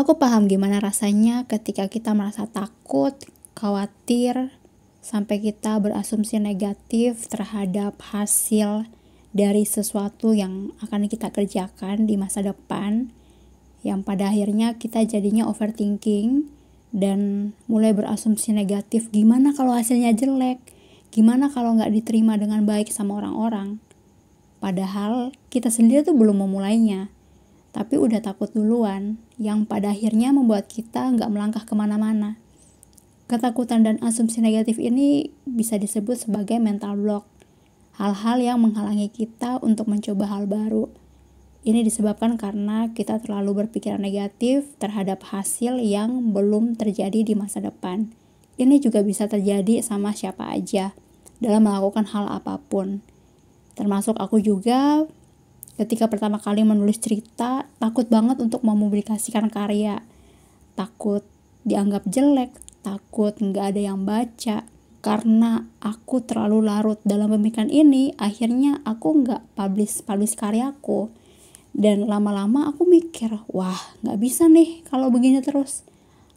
Aku paham gimana rasanya ketika kita merasa takut, khawatir, sampai kita berasumsi negatif terhadap hasil dari sesuatu yang akan kita kerjakan di masa depan, yang pada akhirnya kita jadinya overthinking dan mulai berasumsi negatif gimana kalau hasilnya jelek, gimana kalau nggak diterima dengan baik sama orang-orang. Padahal kita sendiri tuh belum memulainya tapi udah takut duluan, yang pada akhirnya membuat kita nggak melangkah kemana-mana. Ketakutan dan asumsi negatif ini bisa disebut sebagai mental block, hal-hal yang menghalangi kita untuk mencoba hal baru. Ini disebabkan karena kita terlalu berpikiran negatif terhadap hasil yang belum terjadi di masa depan. Ini juga bisa terjadi sama siapa aja dalam melakukan hal apapun. Termasuk aku juga Ketika pertama kali menulis cerita, takut banget untuk mempublikasikan karya. Takut dianggap jelek, takut nggak ada yang baca. Karena aku terlalu larut dalam pemikiran ini, akhirnya aku nggak publish-publish karyaku. Dan lama-lama aku mikir, wah nggak bisa nih kalau begini terus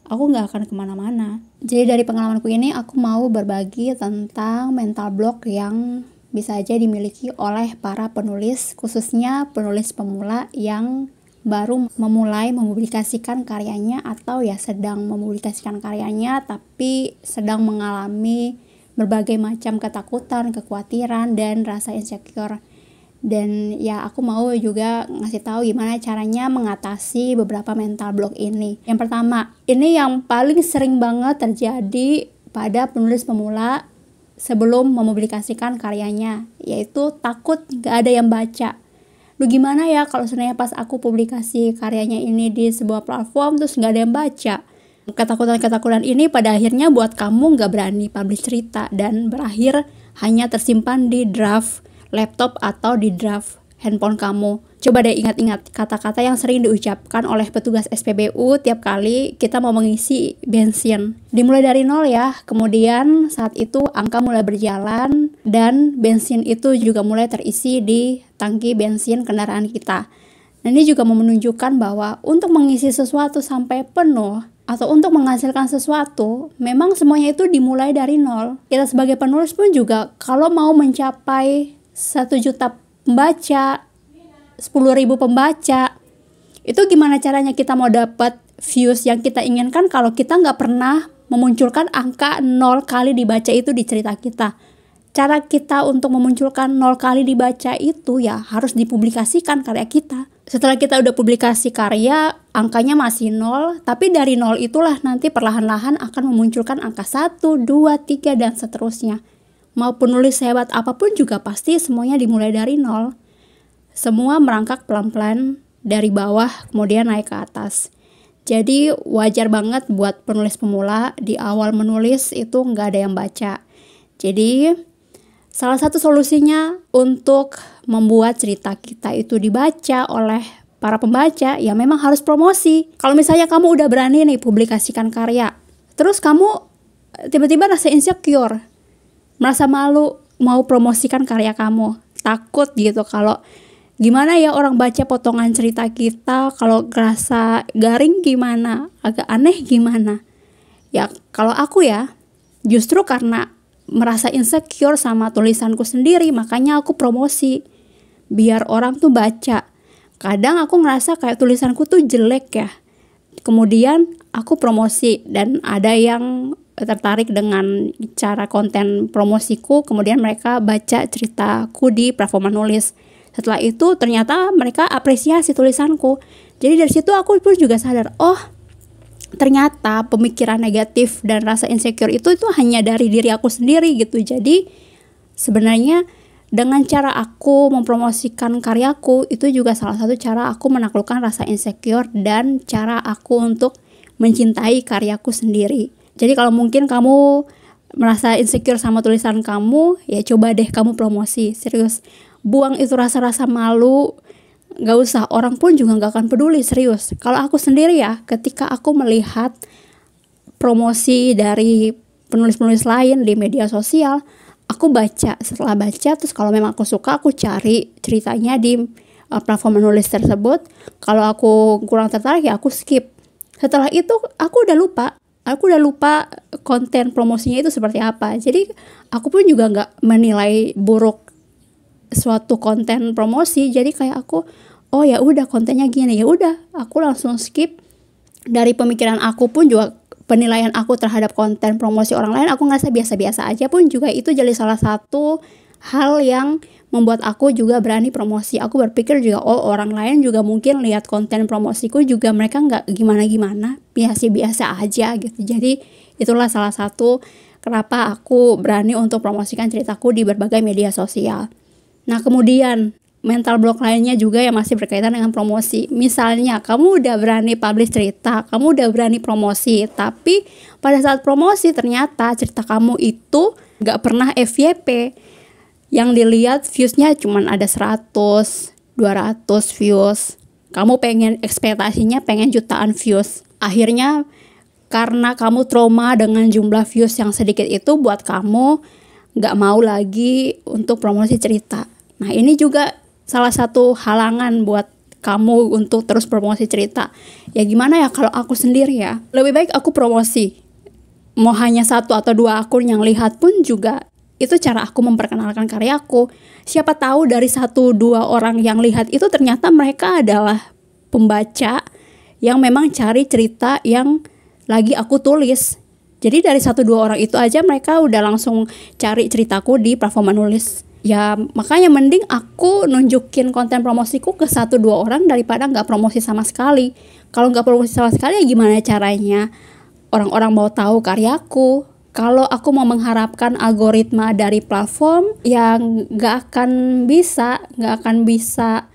aku nggak akan kemana-mana. Jadi dari pengalamanku ini, aku mau berbagi tentang mental block yang bisa saja dimiliki oleh para penulis, khususnya penulis pemula yang baru memulai mempublikasikan karyanya atau ya sedang mempublikasikan karyanya tapi sedang mengalami berbagai macam ketakutan, kekhawatiran dan rasa insecure. Dan ya aku mau juga ngasih tahu gimana caranya mengatasi beberapa mental block ini. Yang pertama, ini yang paling sering banget terjadi pada penulis pemula sebelum mempublikasikan karyanya, yaitu takut gak ada yang baca. Lu gimana ya kalau sebenarnya pas aku publikasi karyanya ini di sebuah platform terus gak ada yang baca. Ketakutan-ketakutan ini pada akhirnya buat kamu gak berani publish cerita dan berakhir hanya tersimpan di draft laptop atau di draft handphone kamu. Coba deh ingat-ingat kata-kata yang sering diucapkan oleh petugas SPBU tiap kali kita mau mengisi bensin. Dimulai dari nol ya, kemudian saat itu angka mulai berjalan dan bensin itu juga mulai terisi di tangki bensin kendaraan kita. Nah, ini juga menunjukkan bahwa untuk mengisi sesuatu sampai penuh atau untuk menghasilkan sesuatu, memang semuanya itu dimulai dari nol. Kita sebagai penulis pun juga kalau mau mencapai satu juta pembaca 10.000 pembaca. Itu gimana caranya kita mau dapat views yang kita inginkan kalau kita nggak pernah memunculkan angka 0 kali dibaca itu di cerita kita. Cara kita untuk memunculkan 0 kali dibaca itu ya harus dipublikasikan karya kita. Setelah kita udah publikasi karya, angkanya masih 0, tapi dari 0 itulah nanti perlahan-lahan akan memunculkan angka 1, 2, 3, dan seterusnya. Mau penulis hebat apapun juga pasti semuanya dimulai dari 0 semua merangkak pelan-pelan dari bawah kemudian naik ke atas. Jadi wajar banget buat penulis pemula di awal menulis itu nggak ada yang baca. Jadi salah satu solusinya untuk membuat cerita kita itu dibaca oleh para pembaca ya memang harus promosi. Kalau misalnya kamu udah berani nih publikasikan karya, terus kamu eh, tiba-tiba rasa insecure, merasa malu mau promosikan karya kamu, takut gitu kalau gimana ya orang baca potongan cerita kita kalau ngerasa garing gimana agak aneh gimana ya kalau aku ya justru karena merasa insecure sama tulisanku sendiri makanya aku promosi biar orang tuh baca kadang aku ngerasa kayak tulisanku tuh jelek ya kemudian aku promosi dan ada yang tertarik dengan cara konten promosiku kemudian mereka baca ceritaku di platform nulis setelah itu ternyata mereka apresiasi tulisanku jadi dari situ aku pun juga sadar oh ternyata pemikiran negatif dan rasa insecure itu itu hanya dari diri aku sendiri gitu jadi sebenarnya dengan cara aku mempromosikan karyaku itu juga salah satu cara aku menaklukkan rasa insecure dan cara aku untuk mencintai karyaku sendiri jadi kalau mungkin kamu merasa insecure sama tulisan kamu ya coba deh kamu promosi serius buang itu rasa-rasa malu gak usah orang pun juga gak akan peduli serius kalau aku sendiri ya ketika aku melihat promosi dari penulis-penulis lain di media sosial aku baca setelah baca terus kalau memang aku suka aku cari ceritanya di uh, platform menulis tersebut kalau aku kurang tertarik ya aku skip setelah itu aku udah lupa aku udah lupa konten promosinya itu seperti apa jadi aku pun juga nggak menilai buruk suatu konten promosi jadi kayak aku oh ya udah kontennya gini ya udah aku langsung skip dari pemikiran aku pun juga penilaian aku terhadap konten promosi orang lain aku nggak biasa-biasa aja pun juga itu jadi salah satu hal yang membuat aku juga berani promosi aku berpikir juga oh orang lain juga mungkin lihat konten promosiku juga mereka nggak gimana-gimana biasa-biasa ya aja gitu jadi itulah salah satu kenapa aku berani untuk promosikan ceritaku di berbagai media sosial Nah, kemudian mental block lainnya juga yang masih berkaitan dengan promosi. Misalnya, kamu udah berani publish cerita, kamu udah berani promosi, tapi pada saat promosi ternyata cerita kamu itu gak pernah FYP. Yang dilihat viewsnya cuma ada 100, 200 views. Kamu pengen ekspektasinya pengen jutaan views. Akhirnya karena kamu trauma dengan jumlah views yang sedikit itu buat kamu gak mau lagi untuk promosi cerita Nah, ini juga salah satu halangan buat kamu untuk terus promosi cerita. Ya gimana ya kalau aku sendiri ya? Lebih baik aku promosi. Mau hanya satu atau dua akun yang lihat pun juga itu cara aku memperkenalkan karyaku. Siapa tahu dari satu dua orang yang lihat itu ternyata mereka adalah pembaca yang memang cari cerita yang lagi aku tulis. Jadi dari satu dua orang itu aja mereka udah langsung cari ceritaku di platform nulis ya makanya mending aku nunjukin konten promosiku ke satu dua orang daripada nggak promosi sama sekali kalau nggak promosi sama sekali ya gimana caranya orang-orang mau tahu karyaku kalau aku mau mengharapkan algoritma dari platform yang nggak akan bisa nggak akan bisa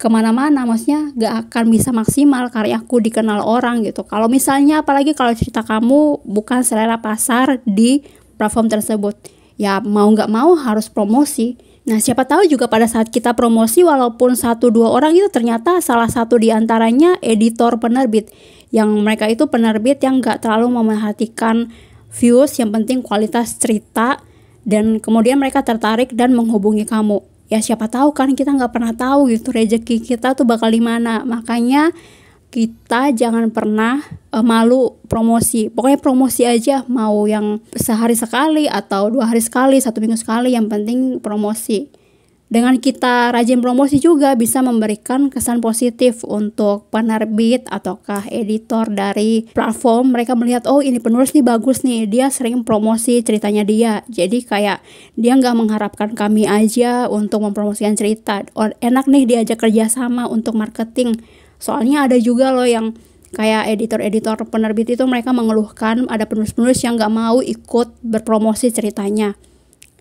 kemana-mana maksudnya gak akan bisa maksimal karyaku dikenal orang gitu kalau misalnya apalagi kalau cerita kamu bukan selera pasar di platform tersebut ya mau nggak mau harus promosi. Nah siapa tahu juga pada saat kita promosi walaupun satu dua orang itu ternyata salah satu diantaranya editor penerbit yang mereka itu penerbit yang nggak terlalu memperhatikan views yang penting kualitas cerita dan kemudian mereka tertarik dan menghubungi kamu ya siapa tahu kan kita nggak pernah tahu gitu rezeki kita tuh bakal di mana makanya kita jangan pernah uh, malu promosi pokoknya promosi aja mau yang sehari sekali atau dua hari sekali satu minggu sekali yang penting promosi dengan kita rajin promosi juga bisa memberikan kesan positif untuk penerbit ataukah editor dari platform. Mereka melihat, oh ini penulis nih bagus nih, dia sering promosi ceritanya dia. Jadi kayak dia nggak mengharapkan kami aja untuk mempromosikan cerita. Or, enak nih diajak kerjasama untuk marketing soalnya ada juga loh yang kayak editor-editor penerbit itu mereka mengeluhkan ada penulis-penulis yang nggak mau ikut berpromosi ceritanya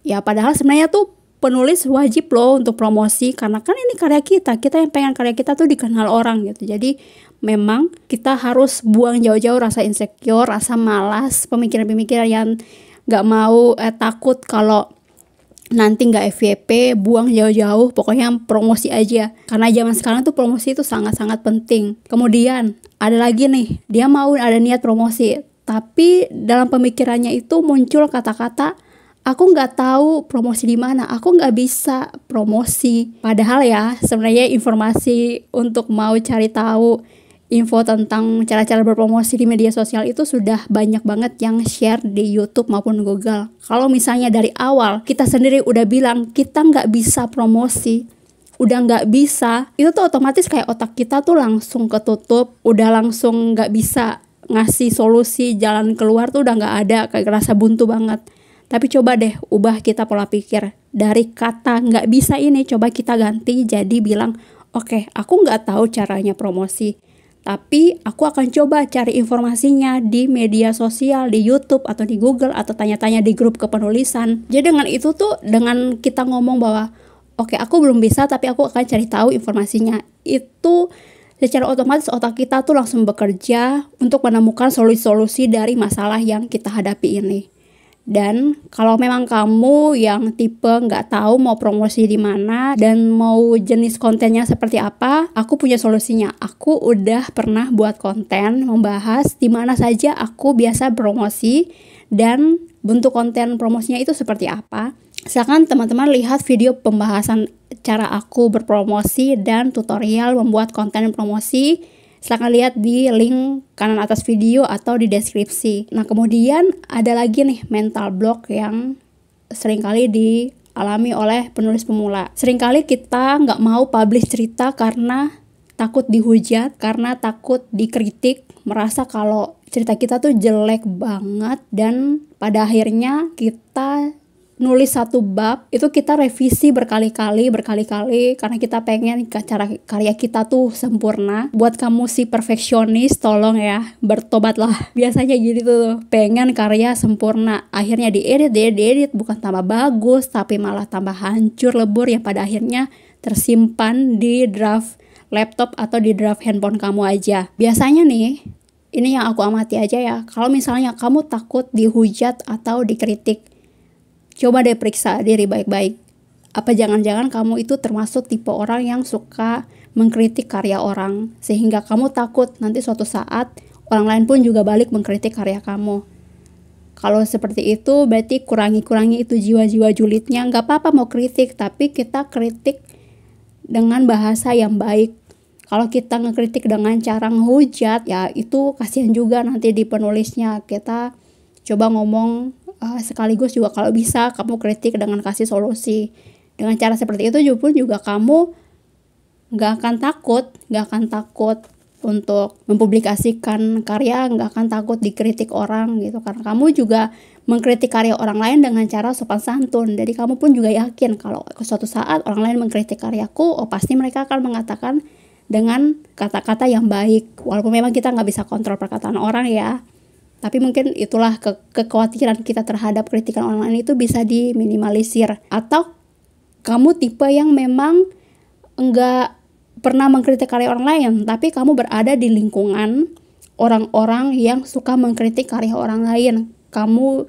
ya padahal sebenarnya tuh penulis wajib loh untuk promosi karena kan ini karya kita kita yang pengen karya kita tuh dikenal orang gitu jadi memang kita harus buang jauh-jauh rasa insecure rasa malas pemikiran-pemikiran yang nggak mau eh, takut kalau nanti nggak FYP, buang jauh-jauh, pokoknya promosi aja. Karena zaman sekarang tuh promosi itu sangat-sangat penting. Kemudian ada lagi nih, dia mau ada niat promosi, tapi dalam pemikirannya itu muncul kata-kata aku nggak tahu promosi di mana, aku nggak bisa promosi. Padahal ya sebenarnya informasi untuk mau cari tahu info tentang cara-cara berpromosi di media sosial itu sudah banyak banget yang share di YouTube maupun Google. Kalau misalnya dari awal kita sendiri udah bilang kita nggak bisa promosi, udah nggak bisa, itu tuh otomatis kayak otak kita tuh langsung ketutup, udah langsung nggak bisa ngasih solusi jalan keluar tuh udah nggak ada, kayak rasa buntu banget. Tapi coba deh ubah kita pola pikir dari kata nggak bisa ini coba kita ganti jadi bilang oke okay, aku nggak tahu caranya promosi tapi aku akan coba cari informasinya di media sosial, di YouTube atau di Google atau tanya-tanya di grup kepenulisan. Jadi dengan itu tuh dengan kita ngomong bahwa oke okay, aku belum bisa tapi aku akan cari tahu informasinya. Itu secara otomatis otak kita tuh langsung bekerja untuk menemukan solusi-solusi dari masalah yang kita hadapi ini. Dan kalau memang kamu yang tipe nggak tahu mau promosi di mana dan mau jenis kontennya seperti apa, aku punya solusinya. Aku udah pernah buat konten membahas di mana saja aku biasa promosi dan bentuk konten promosinya itu seperti apa. Silakan teman-teman lihat video pembahasan cara aku berpromosi dan tutorial membuat konten promosi silahkan lihat di link kanan atas video atau di deskripsi. Nah, kemudian ada lagi nih mental block yang seringkali dialami oleh penulis pemula. Seringkali kita nggak mau publish cerita karena takut dihujat, karena takut dikritik, merasa kalau cerita kita tuh jelek banget dan pada akhirnya kita nulis satu bab itu kita revisi berkali-kali berkali-kali karena kita pengen cara karya kita tuh sempurna buat kamu si perfeksionis tolong ya bertobatlah biasanya gitu tuh pengen karya sempurna akhirnya diedit diedit, diedit bukan tambah bagus tapi malah tambah hancur lebur yang pada akhirnya tersimpan di draft laptop atau di draft handphone kamu aja biasanya nih ini yang aku amati aja ya kalau misalnya kamu takut dihujat atau dikritik Coba deh periksa diri baik-baik. Apa jangan-jangan kamu itu termasuk tipe orang yang suka mengkritik karya orang, sehingga kamu takut nanti suatu saat orang lain pun juga balik mengkritik karya kamu. Kalau seperti itu, berarti kurangi-kurangi itu jiwa-jiwa julidnya. Nggak apa-apa mau kritik, tapi kita kritik dengan bahasa yang baik. Kalau kita ngekritik dengan cara ngehujat, ya itu kasihan juga nanti di penulisnya. Kita coba ngomong uh, sekaligus juga kalau bisa kamu kritik dengan kasih solusi dengan cara seperti itu juga pun juga kamu nggak akan takut nggak akan takut untuk mempublikasikan karya nggak akan takut dikritik orang gitu karena kamu juga mengkritik karya orang lain dengan cara sopan santun jadi kamu pun juga yakin kalau suatu saat orang lain mengkritik karyaku oh pasti mereka akan mengatakan dengan kata-kata yang baik walaupun memang kita nggak bisa kontrol perkataan orang ya tapi mungkin itulah ke kekhawatiran kita terhadap kritikan orang lain itu bisa diminimalisir. Atau kamu tipe yang memang enggak pernah mengkritik karya orang lain, tapi kamu berada di lingkungan orang-orang yang suka mengkritik karya orang lain. Kamu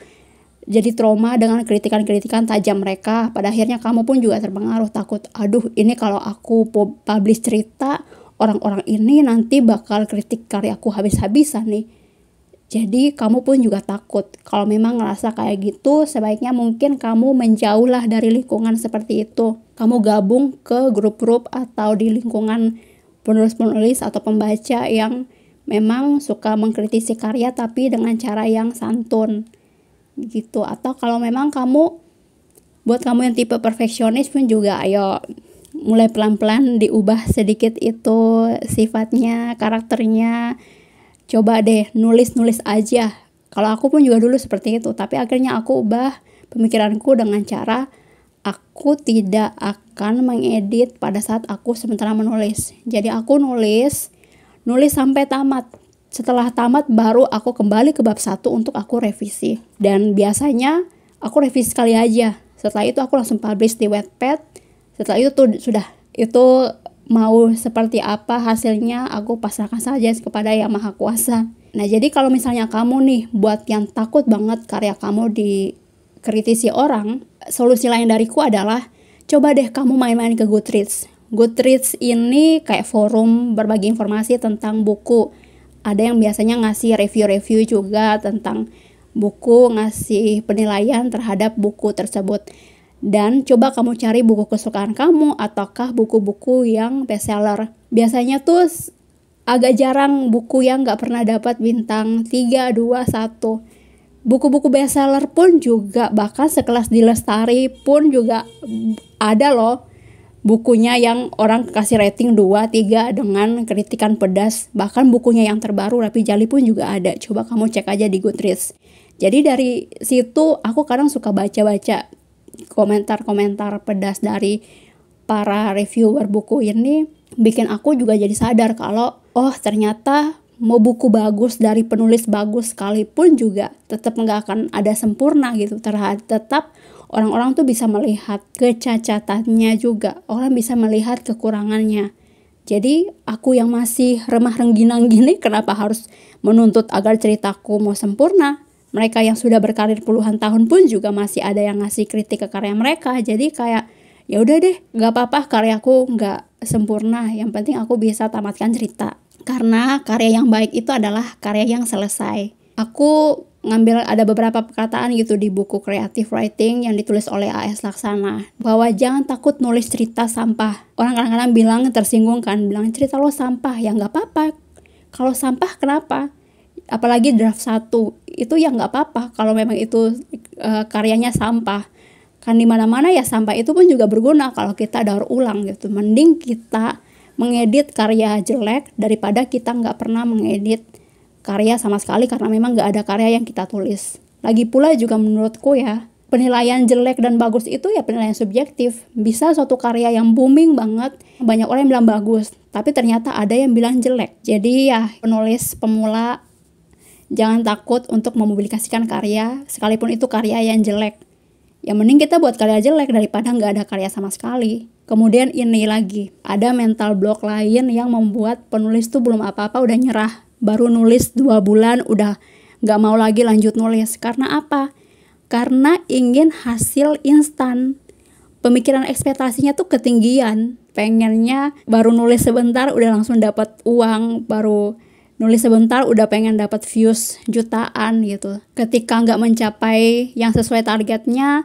jadi trauma dengan kritikan-kritikan tajam mereka. Pada akhirnya kamu pun juga terpengaruh takut, aduh ini kalau aku publish cerita orang-orang ini nanti bakal kritik karyaku habis-habisan nih jadi kamu pun juga takut. Kalau memang ngerasa kayak gitu, sebaiknya mungkin kamu menjauhlah dari lingkungan seperti itu. Kamu gabung ke grup-grup atau di lingkungan penulis-penulis atau pembaca yang memang suka mengkritisi karya tapi dengan cara yang santun gitu atau kalau memang kamu buat kamu yang tipe perfeksionis pun juga ayo mulai pelan-pelan diubah sedikit itu sifatnya karakternya coba deh nulis-nulis aja. Kalau aku pun juga dulu seperti itu, tapi akhirnya aku ubah pemikiranku dengan cara aku tidak akan mengedit pada saat aku sementara menulis. Jadi aku nulis, nulis sampai tamat. Setelah tamat baru aku kembali ke bab satu untuk aku revisi. Dan biasanya aku revisi sekali aja. Setelah itu aku langsung publish di Wattpad. Setelah itu tuh sudah itu mau seperti apa hasilnya aku pasrahkan saja kepada yang maha kuasa nah jadi kalau misalnya kamu nih buat yang takut banget karya kamu dikritisi orang solusi lain dariku adalah coba deh kamu main-main ke Goodreads Goodreads ini kayak forum berbagi informasi tentang buku ada yang biasanya ngasih review-review juga tentang buku ngasih penilaian terhadap buku tersebut dan coba kamu cari buku kesukaan kamu ataukah buku-buku yang bestseller. Biasanya tuh agak jarang buku yang gak pernah dapat bintang 3, 2, 1. Buku-buku bestseller pun juga bahkan sekelas di Lestari pun juga ada loh bukunya yang orang kasih rating 2, 3 dengan kritikan pedas. Bahkan bukunya yang terbaru Rapi Jali pun juga ada. Coba kamu cek aja di Goodreads. Jadi dari situ aku kadang suka baca-baca komentar-komentar pedas dari para reviewer buku ini bikin aku juga jadi sadar kalau oh ternyata mau buku bagus dari penulis bagus sekalipun juga tetap nggak akan ada sempurna gitu terhadap tetap orang-orang tuh bisa melihat kecacatannya juga orang bisa melihat kekurangannya jadi aku yang masih remah rengginang gini kenapa harus menuntut agar ceritaku mau sempurna mereka yang sudah berkarir puluhan tahun pun juga masih ada yang ngasih kritik ke karya mereka jadi kayak ya udah deh nggak apa-apa karyaku nggak sempurna yang penting aku bisa tamatkan cerita karena karya yang baik itu adalah karya yang selesai aku ngambil ada beberapa perkataan gitu di buku creative writing yang ditulis oleh AS Laksana bahwa jangan takut nulis cerita sampah orang kadang-kadang bilang tersinggung kan bilang cerita lo sampah ya nggak apa-apa kalau sampah kenapa apalagi draft satu itu ya nggak apa-apa kalau memang itu uh, karyanya sampah kan di mana-mana ya sampah itu pun juga berguna kalau kita daur ulang gitu mending kita mengedit karya jelek daripada kita nggak pernah mengedit karya sama sekali karena memang nggak ada karya yang kita tulis lagi pula juga menurutku ya penilaian jelek dan bagus itu ya penilaian subjektif bisa suatu karya yang booming banget banyak orang yang bilang bagus tapi ternyata ada yang bilang jelek jadi ya penulis pemula Jangan takut untuk memublikasikan karya, sekalipun itu karya yang jelek. Yang mending kita buat karya jelek daripada nggak ada karya sama sekali. Kemudian ini lagi, ada mental block lain yang membuat penulis tuh belum apa-apa udah nyerah. Baru nulis dua bulan udah nggak mau lagi lanjut nulis. Karena apa? Karena ingin hasil instan. Pemikiran ekspektasinya tuh ketinggian. Pengennya baru nulis sebentar udah langsung dapat uang, baru nulis sebentar udah pengen dapat views jutaan gitu. Ketika nggak mencapai yang sesuai targetnya,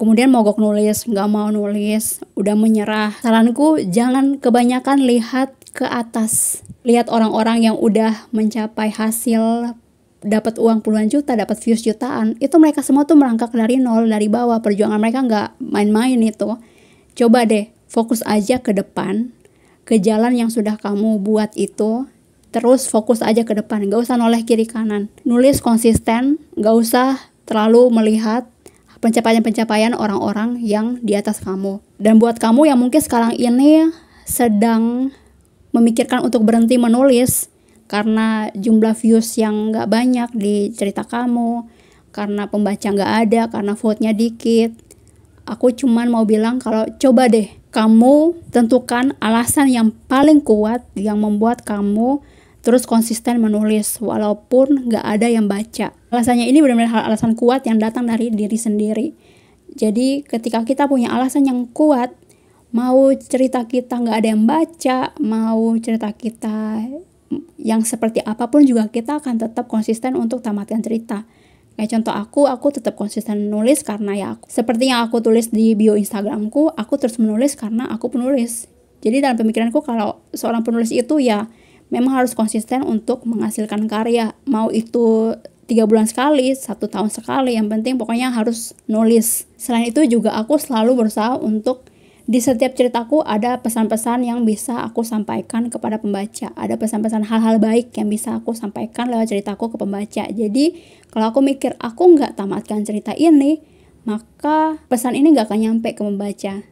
kemudian mogok nulis, nggak mau nulis, udah menyerah. Saranku jangan kebanyakan lihat ke atas, lihat orang-orang yang udah mencapai hasil dapat uang puluhan juta, dapat views jutaan, itu mereka semua tuh merangkak dari nol, dari bawah. Perjuangan mereka nggak main-main itu. Coba deh, fokus aja ke depan, ke jalan yang sudah kamu buat itu, terus fokus aja ke depan gak usah noleh kiri kanan nulis konsisten gak usah terlalu melihat pencapaian-pencapaian orang-orang yang di atas kamu dan buat kamu yang mungkin sekarang ini sedang memikirkan untuk berhenti menulis karena jumlah views yang gak banyak di cerita kamu karena pembaca gak ada karena vote-nya dikit aku cuman mau bilang kalau coba deh kamu tentukan alasan yang paling kuat yang membuat kamu terus konsisten menulis walaupun nggak ada yang baca. Alasannya ini benar-benar alasan kuat yang datang dari diri sendiri. Jadi ketika kita punya alasan yang kuat, mau cerita kita nggak ada yang baca, mau cerita kita yang seperti apapun juga kita akan tetap konsisten untuk tamatkan cerita. Kayak contoh aku, aku tetap konsisten nulis karena ya aku, seperti yang aku tulis di bio Instagramku, aku terus menulis karena aku penulis. Jadi dalam pemikiranku kalau seorang penulis itu ya memang harus konsisten untuk menghasilkan karya mau itu tiga bulan sekali, satu tahun sekali, yang penting pokoknya harus nulis. Selain itu juga aku selalu berusaha untuk di setiap ceritaku ada pesan-pesan yang bisa aku sampaikan kepada pembaca. Ada pesan-pesan hal-hal baik yang bisa aku sampaikan lewat ceritaku ke pembaca. Jadi kalau aku mikir aku nggak tamatkan cerita ini, maka pesan ini nggak akan nyampe ke pembaca.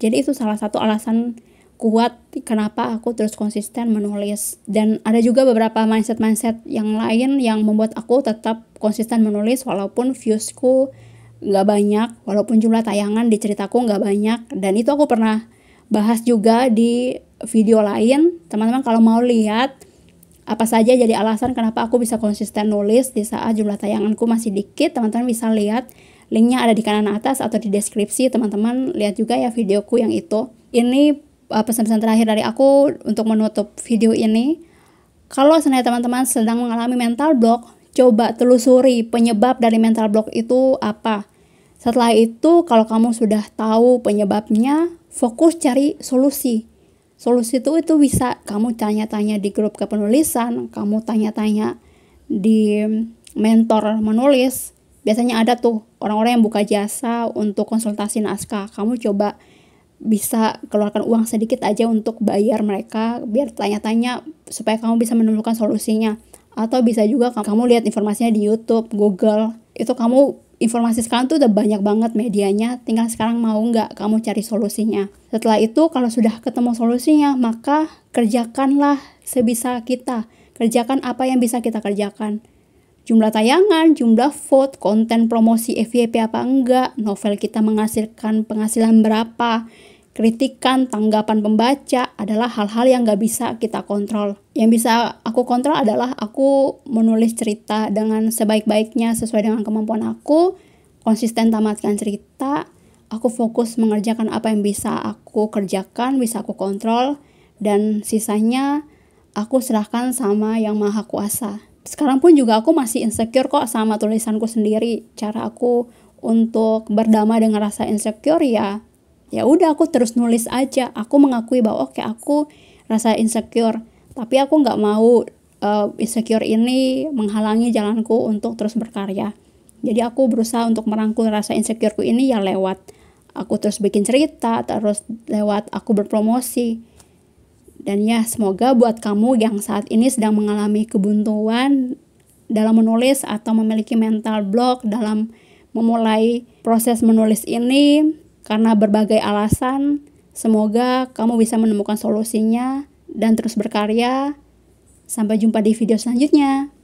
Jadi itu salah satu alasan kuat kenapa aku terus konsisten menulis dan ada juga beberapa mindset-mindset yang lain yang membuat aku tetap konsisten menulis walaupun viewsku nggak banyak walaupun jumlah tayangan di ceritaku nggak banyak dan itu aku pernah bahas juga di video lain teman-teman kalau mau lihat apa saja jadi alasan kenapa aku bisa konsisten nulis di saat jumlah tayanganku masih dikit teman-teman bisa lihat linknya ada di kanan atas atau di deskripsi teman-teman lihat juga ya videoku yang itu ini Uh, pesan-pesan terakhir dari aku untuk menutup video ini. Kalau sebenarnya teman-teman sedang mengalami mental block, coba telusuri penyebab dari mental block itu apa. Setelah itu, kalau kamu sudah tahu penyebabnya, fokus cari solusi. Solusi itu itu bisa kamu tanya-tanya di grup kepenulisan, kamu tanya-tanya di mm, mentor menulis. Biasanya ada tuh orang-orang yang buka jasa untuk konsultasi naskah. Kamu coba bisa keluarkan uang sedikit aja untuk bayar mereka biar tanya-tanya supaya kamu bisa menemukan solusinya atau bisa juga kamu lihat informasinya di YouTube, Google itu kamu informasi sekarang tuh udah banyak banget medianya tinggal sekarang mau nggak kamu cari solusinya setelah itu kalau sudah ketemu solusinya maka kerjakanlah sebisa kita kerjakan apa yang bisa kita kerjakan jumlah tayangan, jumlah vote, konten promosi FYP apa enggak, novel kita menghasilkan penghasilan berapa, kritikan, tanggapan pembaca adalah hal-hal yang gak bisa kita kontrol. Yang bisa aku kontrol adalah aku menulis cerita dengan sebaik-baiknya sesuai dengan kemampuan aku, konsisten tamatkan cerita, aku fokus mengerjakan apa yang bisa aku kerjakan, bisa aku kontrol, dan sisanya aku serahkan sama yang maha kuasa sekarang pun juga aku masih insecure kok sama tulisanku sendiri cara aku untuk berdamai dengan rasa insecure ya ya udah aku terus nulis aja aku mengakui bahwa oke okay, aku rasa insecure tapi aku nggak mau uh, insecure ini menghalangi jalanku untuk terus berkarya jadi aku berusaha untuk merangkul rasa insecureku ini ya lewat aku terus bikin cerita terus lewat aku berpromosi dan ya, semoga buat kamu yang saat ini sedang mengalami kebuntuan dalam menulis atau memiliki mental block dalam memulai proses menulis ini karena berbagai alasan, semoga kamu bisa menemukan solusinya dan terus berkarya. Sampai jumpa di video selanjutnya.